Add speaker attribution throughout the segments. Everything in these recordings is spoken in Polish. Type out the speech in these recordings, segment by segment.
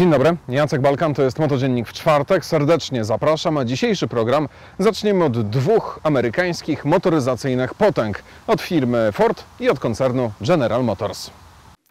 Speaker 1: Dzień dobry, Jacek Balkan, to jest Motodziennik w czwartek. Serdecznie zapraszam, a dzisiejszy program zaczniemy od dwóch amerykańskich motoryzacyjnych potęg. Od firmy Ford i od koncernu General Motors.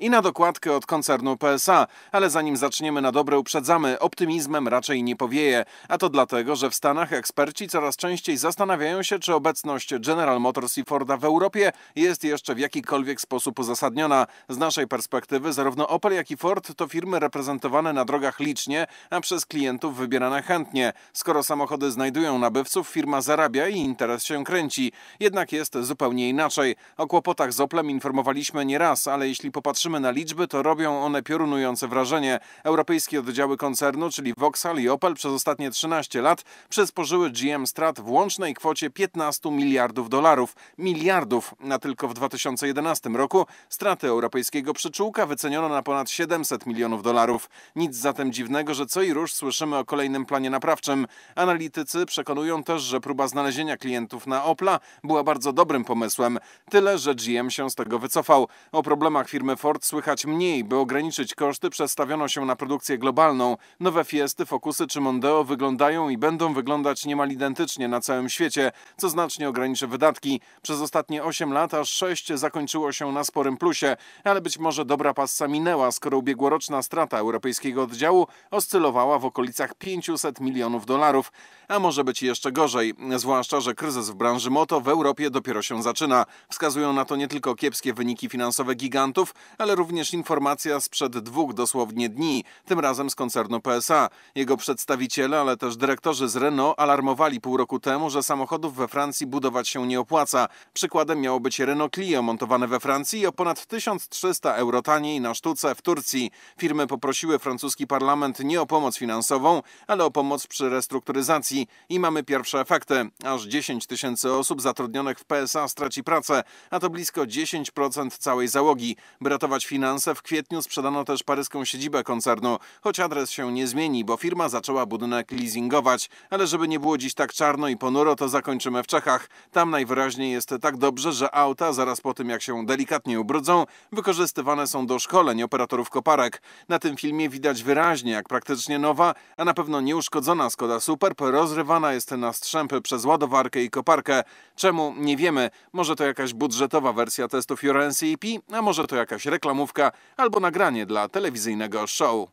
Speaker 1: I na dokładkę od koncernu PSA, ale zanim zaczniemy na dobre uprzedzamy, optymizmem raczej nie powieje. A to dlatego, że w Stanach eksperci coraz częściej zastanawiają się, czy obecność General Motors i Forda w Europie jest jeszcze w jakikolwiek sposób uzasadniona. Z naszej perspektywy zarówno Opel jak i Ford to firmy reprezentowane na drogach licznie, a przez klientów wybierane chętnie. Skoro samochody znajdują nabywców, firma zarabia i interes się kręci. Jednak jest zupełnie inaczej. O kłopotach z Oplem informowaliśmy nie raz, ale jeśli popatrzymy popatrzymy na liczby, to robią one piorunujące wrażenie. Europejskie oddziały koncernu, czyli Vauxhall i Opel przez ostatnie 13 lat przysporzyły GM strat w łącznej kwocie 15 miliardów dolarów. Miliardów! Na tylko w 2011 roku straty europejskiego przyczółka wyceniono na ponad 700 milionów dolarów. Nic zatem dziwnego, że co i róż słyszymy o kolejnym planie naprawczym. Analitycy przekonują też, że próba znalezienia klientów na Opla była bardzo dobrym pomysłem. Tyle, że GM się z tego wycofał. O problemach firmy Ford Ford słychać mniej, by ograniczyć koszty, przestawiono się na produkcję globalną. Nowe Fiesty, Focusy czy Mondeo wyglądają i będą wyglądać niemal identycznie na całym świecie, co znacznie ograniczy wydatki. Przez ostatnie 8 lat aż 6 zakończyło się na sporym plusie, ale być może dobra passa minęła, skoro ubiegłoroczna strata europejskiego oddziału oscylowała w okolicach 500 milionów dolarów. A może być jeszcze gorzej, zwłaszcza, że kryzys w branży moto w Europie dopiero się zaczyna. Wskazują na to nie tylko kiepskie wyniki finansowe gigantów, ale ale również informacja sprzed dwóch dosłownie dni, tym razem z koncernu PSA. Jego przedstawiciele, ale też dyrektorzy z Renault alarmowali pół roku temu, że samochodów we Francji budować się nie opłaca. Przykładem miało być Renault Clio montowane we Francji o ponad 1300 euro taniej na sztuce w Turcji. Firmy poprosiły francuski parlament nie o pomoc finansową, ale o pomoc przy restrukturyzacji i mamy pierwsze efekty. Aż 10 tysięcy osób zatrudnionych w PSA straci pracę, a to blisko 10% całej załogi. By ratować uratować finanse, w kwietniu sprzedano też paryską siedzibę koncernu. Choć adres się nie zmieni, bo firma zaczęła budynek leasingować. Ale żeby nie było dziś tak czarno i ponuro, to zakończymy w Czechach. Tam najwyraźniej jest tak dobrze, że auta zaraz po tym jak się delikatnie ubrudzą, wykorzystywane są do szkoleń operatorów koparek. Na tym filmie widać wyraźnie, jak praktycznie nowa, a na pewno nieuszkodzona Skoda Superb rozrywana jest na strzępy przez ładowarkę i koparkę. Czemu? Nie wiemy. Może to jakaś budżetowa wersja testów Jurency IP, a może to jakaś reklama reklamówka albo nagranie dla telewizyjnego show.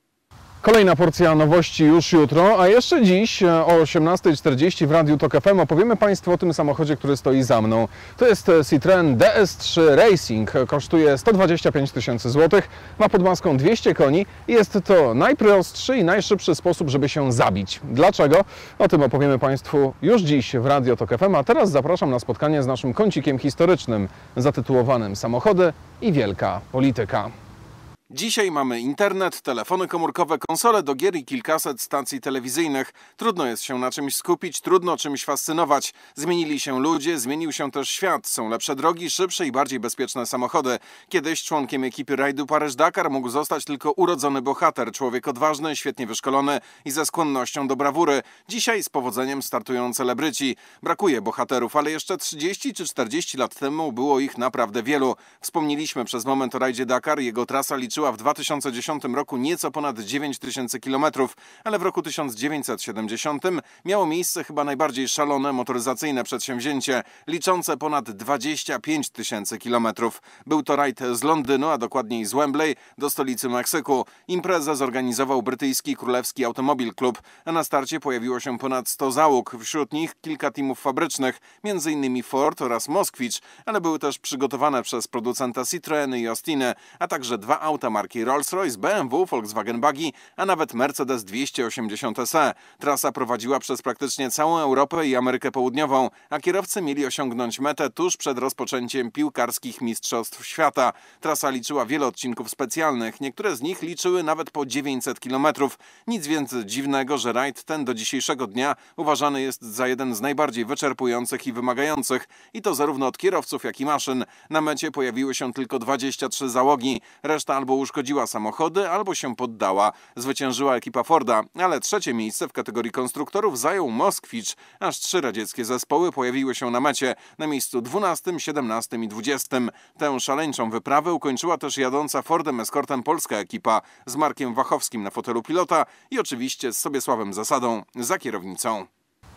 Speaker 1: Kolejna porcja nowości już jutro, a jeszcze dziś e, o 18.40 w Radiu Tok FM opowiemy Państwu o tym samochodzie, który stoi za mną. To jest e, Citroën DS3 Racing. Kosztuje 125 tysięcy złotych, ma pod maską 200 koni i jest to najprostszy i najszybszy sposób, żeby się zabić. Dlaczego? O tym opowiemy Państwu już dziś w Radio Tok FM, a teraz zapraszam na spotkanie z naszym kącikiem historycznym zatytułowanym Samochody i Wielka Polityka. Dzisiaj mamy internet, telefony komórkowe, konsole do gier i kilkaset stacji telewizyjnych. Trudno jest się na czymś skupić, trudno czymś fascynować. Zmienili się ludzie, zmienił się też świat. Są lepsze drogi, szybsze i bardziej bezpieczne samochody. Kiedyś członkiem ekipy rajdu Paryż-Dakar mógł zostać tylko urodzony bohater, człowiek odważny, świetnie wyszkolony i ze skłonnością do brawury. Dzisiaj z powodzeniem startują celebryci. Brakuje bohaterów, ale jeszcze 30 czy 40 lat temu było ich naprawdę wielu. Wspomnieliśmy przez moment o rajdzie Dakar, jego trasa liczy przeliczyła w 2010 roku nieco ponad 9 tysięcy kilometrów, ale w roku 1970 miało miejsce chyba najbardziej szalone motoryzacyjne przedsięwzięcie, liczące ponad 25 tysięcy kilometrów. Był to rajd z Londynu, a dokładniej z Wembley, do stolicy Meksyku. Imprezę zorganizował brytyjski Królewski Automobil Club, a na starcie pojawiło się ponad 100 załóg, wśród nich kilka teamów fabrycznych, m.in. Ford oraz Moskwicz, ale były też przygotowane przez producenta Citroeny i Austiny, a także dwa auta marki Rolls-Royce, BMW, Volkswagen Buggy, a nawet Mercedes 280 SE. Trasa prowadziła przez praktycznie całą Europę i Amerykę Południową, a kierowcy mieli osiągnąć metę tuż przed rozpoczęciem piłkarskich mistrzostw świata. Trasa liczyła wiele odcinków specjalnych, niektóre z nich liczyły nawet po 900 km. Nic więc dziwnego, że rajd ten do dzisiejszego dnia uważany jest za jeden z najbardziej wyczerpujących i wymagających, i to zarówno od kierowców, jak i maszyn. Na mecie pojawiły się tylko 23 załogi, reszta albo uszkodziła samochody, albo się poddała. Zwyciężyła ekipa Forda, ale trzecie miejsce w kategorii konstruktorów zajął Moskwicz. Aż trzy radzieckie zespoły pojawiły się na mecie, na miejscu 12, 17 i 20. Tę szaleńczą wyprawę ukończyła też jadąca Fordem eskortem polska ekipa z Markiem Wachowskim na fotelu pilota i oczywiście z Sobiesławem Zasadą za kierownicą.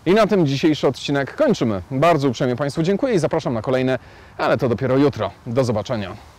Speaker 1: I na tym dzisiejszy odcinek kończymy. Bardzo uprzejmie Państwu dziękuję i zapraszam na kolejne, ale to dopiero jutro. Do zobaczenia.